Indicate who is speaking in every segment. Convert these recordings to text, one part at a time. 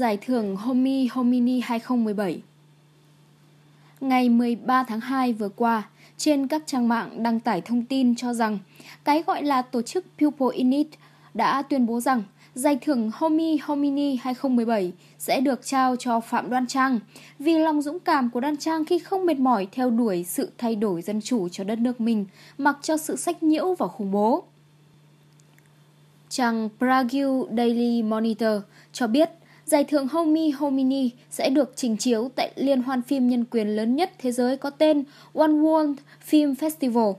Speaker 1: Giải thưởng Homi Homini 2017 Ngày 13 tháng 2 vừa qua, trên các trang mạng đăng tải thông tin cho rằng cái gọi là tổ chức People Init đã tuyên bố rằng giải thưởng Homi Homini 2017 sẽ được trao cho Phạm Đoan Trang vì lòng dũng cảm của Đoan Trang khi không mệt mỏi theo đuổi sự thay đổi dân chủ cho đất nước mình mặc cho sự sách nhiễu và khủng bố. Trang Pragil Daily Monitor cho biết Giải thưởng Homi Homini sẽ được trình chiếu tại liên hoan phim nhân quyền lớn nhất thế giới có tên One World Film Festival.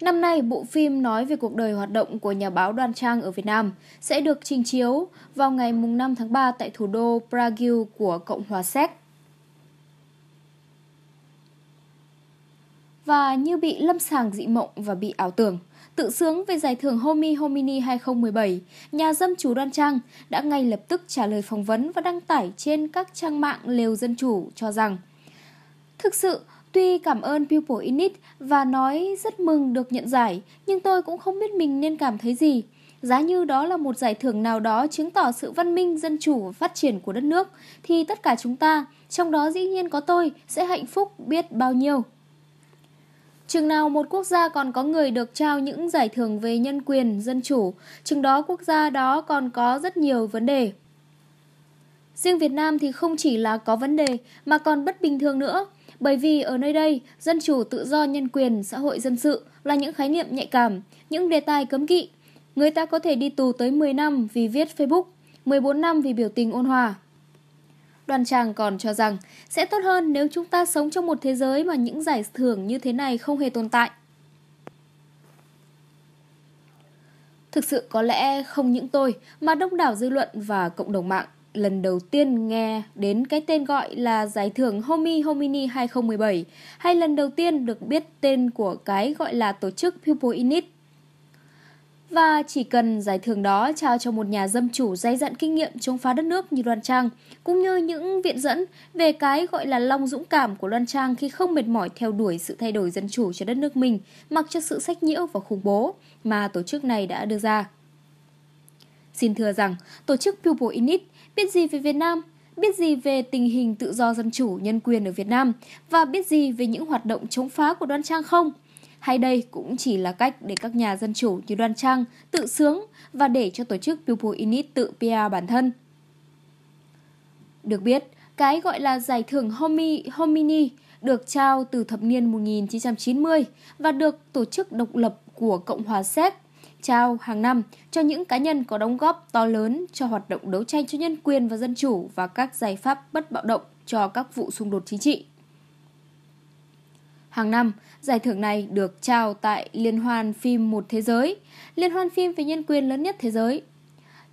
Speaker 1: Năm nay, bộ phim nói về cuộc đời hoạt động của nhà báo Đoan Trang ở Việt Nam sẽ được trình chiếu vào ngày 5 tháng 3 tại thủ đô Prague của Cộng hòa Séc. Và như bị lâm sàng dị mộng và bị ảo tưởng – tự sướng về giải thưởng Homi Homini 2017, nhà dâm chủ Đoan Trang đã ngay lập tức trả lời phỏng vấn và đăng tải trên các trang mạng lều dân chủ cho rằng Thực sự, tuy cảm ơn People Init và nói rất mừng được nhận giải, nhưng tôi cũng không biết mình nên cảm thấy gì. Giá như đó là một giải thưởng nào đó chứng tỏ sự văn minh, dân chủ và phát triển của đất nước, thì tất cả chúng ta, trong đó dĩ nhiên có tôi, sẽ hạnh phúc biết bao nhiêu. Chừng nào một quốc gia còn có người được trao những giải thưởng về nhân quyền, dân chủ, chừng đó quốc gia đó còn có rất nhiều vấn đề. Riêng Việt Nam thì không chỉ là có vấn đề mà còn bất bình thường nữa, bởi vì ở nơi đây, dân chủ, tự do, nhân quyền, xã hội dân sự là những khái niệm nhạy cảm, những đề tài cấm kỵ. Người ta có thể đi tù tới 10 năm vì viết Facebook, 14 năm vì biểu tình ôn hòa. Đoàn chàng còn cho rằng sẽ tốt hơn nếu chúng ta sống trong một thế giới mà những giải thưởng như thế này không hề tồn tại. Thực sự có lẽ không những tôi mà đông đảo dư luận và cộng đồng mạng lần đầu tiên nghe đến cái tên gọi là giải thưởng Homi Homini 2017 hay lần đầu tiên được biết tên của cái gọi là tổ chức People Init và chỉ cần giải thưởng đó trao cho một nhà dân chủ dày dặn kinh nghiệm chống phá đất nước như Đoan Trang, cũng như những viện dẫn về cái gọi là lòng dũng cảm của Đoan Trang khi không mệt mỏi theo đuổi sự thay đổi dân chủ cho đất nước mình, mặc cho sự sách nhiễu và khủng bố mà tổ chức này đã đưa ra. Xin thưa rằng, tổ chức People Init biết gì về Việt Nam biết gì về tình hình tự do dân chủ, nhân quyền ở Việt Nam và biết gì về những hoạt động chống phá của Đoan Trang không? Hay đây cũng chỉ là cách để các nhà dân chủ như Đoan Trang tự sướng và để cho tổ chức People Init tự PR bản thân. Được biết, cái gọi là giải thưởng Homi Homini được trao từ thập niên 1990 và được tổ chức độc lập của Cộng hòa Séc trao hàng năm cho những cá nhân có đóng góp to lớn cho hoạt động đấu tranh cho nhân quyền và dân chủ và các giải pháp bất bạo động cho các vụ xung đột chính trị. Hàng năm, giải thưởng này được trao tại Liên hoan phim một thế giới, liên hoan phim về nhân quyền lớn nhất thế giới.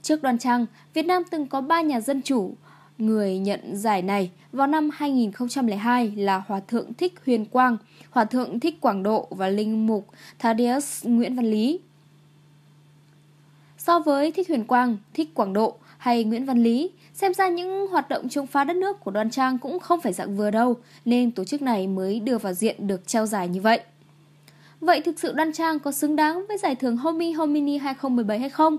Speaker 1: Trước đoàn trăng, Việt Nam từng có 3 nhà dân chủ. Người nhận giải này vào năm 2002 là Hòa thượng Thích Huyền Quang, Hòa thượng Thích Quảng Độ và Linh Mục Thaddeus Nguyễn Văn Lý. So với Thích Huyền Quang, Thích Quảng Độ hay Nguyễn Văn Lý, xem ra những hoạt động chống phá đất nước của Đoan Trang cũng không phải dạng vừa đâu, nên tổ chức này mới đưa vào diện được treo giải như vậy. Vậy thực sự Đoan Trang có xứng đáng với giải thưởng Homie Homini 2017 hay không?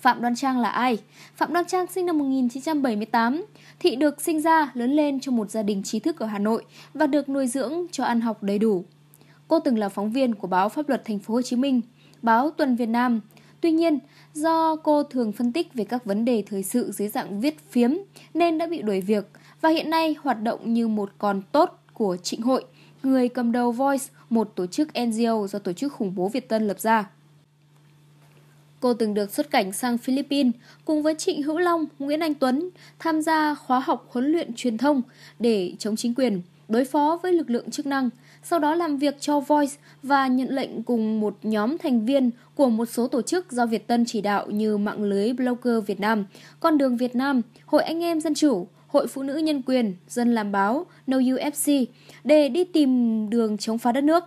Speaker 1: Phạm Đoan Trang là ai? Phạm Đoan Trang sinh năm 1978, thị được sinh ra lớn lên trong một gia đình trí thức ở Hà Nội và được nuôi dưỡng cho ăn học đầy đủ. Cô từng là phóng viên của báo Pháp luật Thành phố Hồ Chí Minh, báo Tuần Việt Nam Tuy nhiên, do cô thường phân tích về các vấn đề thời sự dưới dạng viết phiếm nên đã bị đuổi việc và hiện nay hoạt động như một con tốt của Trịnh Hội, người cầm đầu Voice, một tổ chức NGO do tổ chức khủng bố Việt Tân lập ra. Cô từng được xuất cảnh sang Philippines cùng với Trịnh Hữu Long, Nguyễn Anh Tuấn tham gia khóa học huấn luyện truyền thông để chống chính quyền, đối phó với lực lượng chức năng – sau đó làm việc cho Voice và nhận lệnh cùng một nhóm thành viên của một số tổ chức do Việt Tân chỉ đạo như mạng lưới Blogger Việt Nam, Con đường Việt Nam, Hội Anh em Dân chủ, Hội Phụ nữ Nhân quyền, Dân làm báo, No UFC để đi tìm đường chống phá đất nước.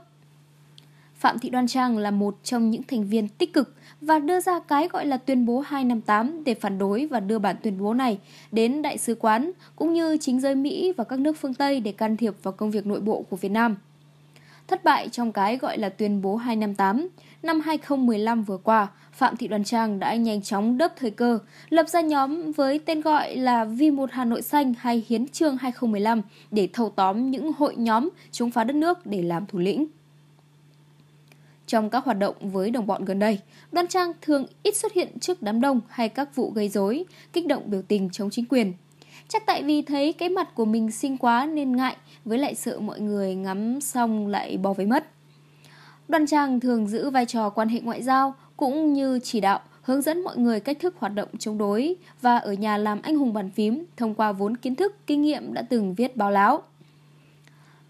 Speaker 1: Phạm Thị Đoan Trang là một trong những thành viên tích cực và đưa ra cái gọi là tuyên bố 258 để phản đối và đưa bản tuyên bố này đến đại sứ quán cũng như chính giới Mỹ và các nước phương Tây để can thiệp vào công việc nội bộ của Việt Nam. Thất bại trong cái gọi là tuyên bố 258, năm 2015 vừa qua, Phạm Thị Đoàn Trang đã nhanh chóng đớp thời cơ, lập ra nhóm với tên gọi là Vì một Hà Nội xanh hay Hiến trương 2015 để thâu tóm những hội nhóm chống phá đất nước để làm thủ lĩnh. Trong các hoạt động với đồng bọn gần đây, Đoan Trang thường ít xuất hiện trước đám đông hay các vụ gây rối, kích động biểu tình chống chính quyền, Chắc tại vì thấy cái mặt của mình xinh quá nên ngại, với lại sợ mọi người ngắm xong lại bỏ về mất. Đoàn chàng thường giữ vai trò quan hệ ngoại giao cũng như chỉ đạo hướng dẫn mọi người cách thức hoạt động chống đối và ở nhà làm anh hùng bàn phím thông qua vốn kiến thức, kinh nghiệm đã từng viết báo láo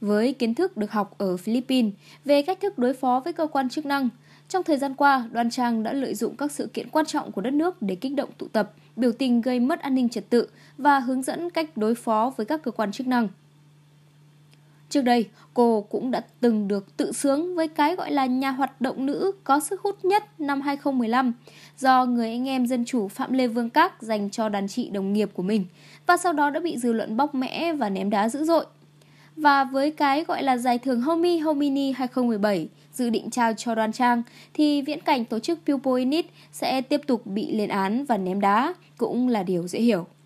Speaker 1: với kiến thức được học ở Philippines về cách thức đối phó với cơ quan chức năng. Trong thời gian qua, Đoan Trang đã lợi dụng các sự kiện quan trọng của đất nước để kích động tụ tập, biểu tình gây mất an ninh trật tự và hướng dẫn cách đối phó với các cơ quan chức năng. Trước đây, cô cũng đã từng được tự sướng với cái gọi là nhà hoạt động nữ có sức hút nhất năm 2015 do người anh em dân chủ Phạm Lê Vương Các dành cho đàn chị đồng nghiệp của mình và sau đó đã bị dư luận bóc mẽ và ném đá dữ dội. Và với cái gọi là giải thưởng Homie Homini 2017 dự định trao cho đoàn trang, thì viễn cảnh tổ chức Pupil Init sẽ tiếp tục bị lên án và ném đá, cũng là điều dễ hiểu.